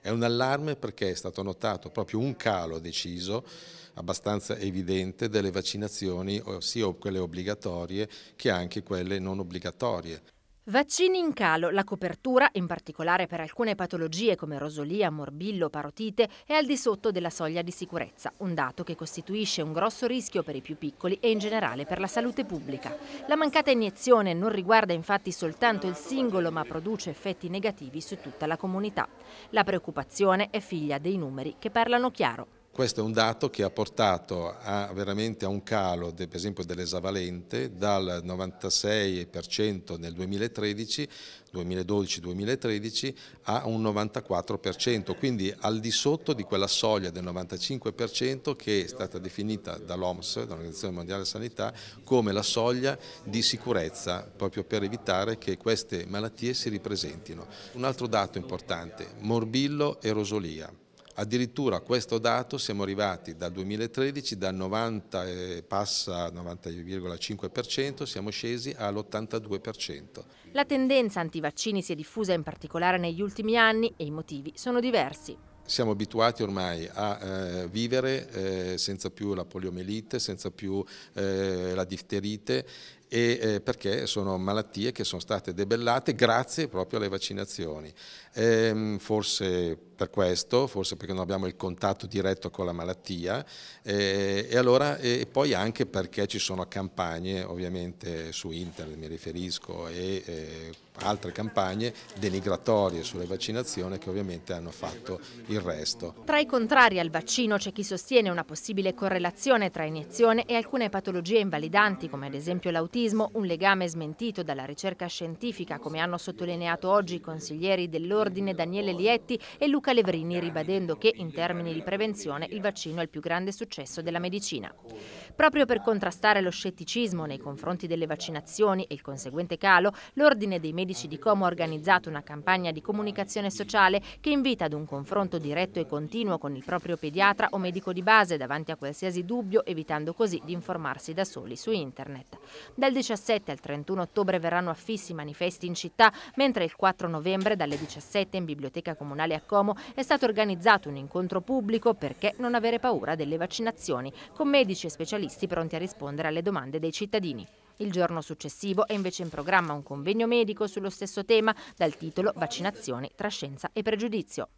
È un allarme perché è stato notato proprio un calo deciso abbastanza evidente delle vaccinazioni sia quelle obbligatorie che anche quelle non obbligatorie. Vaccini in calo, la copertura, in particolare per alcune patologie come rosolia, morbillo, parotite, è al di sotto della soglia di sicurezza, un dato che costituisce un grosso rischio per i più piccoli e in generale per la salute pubblica. La mancata iniezione non riguarda infatti soltanto il singolo ma produce effetti negativi su tutta la comunità. La preoccupazione è figlia dei numeri che parlano chiaro. Questo è un dato che ha portato a, veramente a un calo, de, per esempio, dell'esavalente dal 96% nel 2013, 2012-2013, a un 94%, quindi al di sotto di quella soglia del 95% che è stata definita dall'OMS, dall'Organizzazione Mondiale della Sanità, come la soglia di sicurezza, proprio per evitare che queste malattie si ripresentino. Un altro dato importante, morbillo e rosolia. Addirittura a questo dato siamo arrivati dal 2013 dal 90 passa 90,5% siamo scesi all'82%. La tendenza antivaccini si è diffusa in particolare negli ultimi anni e i motivi sono diversi siamo abituati ormai a eh, vivere eh, senza più la poliomielite, senza più eh, la difterite e, eh, perché sono malattie che sono state debellate grazie proprio alle vaccinazioni. Ehm, forse per questo, forse perché non abbiamo il contatto diretto con la malattia eh, e, allora, e poi anche perché ci sono campagne ovviamente su internet, mi riferisco, e eh, altre campagne denigratorie sulle vaccinazioni che ovviamente hanno fatto il resto. Tra i contrari al vaccino c'è chi sostiene una possibile correlazione tra iniezione e alcune patologie invalidanti come ad esempio l'autismo antisemitismo, un legame smentito dalla ricerca scientifica, come hanno sottolineato oggi i consiglieri dell'Ordine Daniele Lietti e Luca Levrini, ribadendo che in termini di prevenzione il vaccino è il più grande successo della medicina. Proprio per contrastare lo scetticismo nei confronti delle vaccinazioni e il conseguente calo, l'Ordine dei Medici di Como ha organizzato una campagna di comunicazione sociale che invita ad un confronto diretto e continuo con il proprio pediatra o medico di base davanti a qualsiasi dubbio, evitando così di informarsi da soli su internet. Da dal 17 al 31 ottobre verranno affissi manifesti in città, mentre il 4 novembre dalle 17 in Biblioteca Comunale a Como è stato organizzato un incontro pubblico perché non avere paura delle vaccinazioni, con medici e specialisti pronti a rispondere alle domande dei cittadini. Il giorno successivo è invece in programma un convegno medico sullo stesso tema dal titolo Vaccinazioni tra scienza e pregiudizio.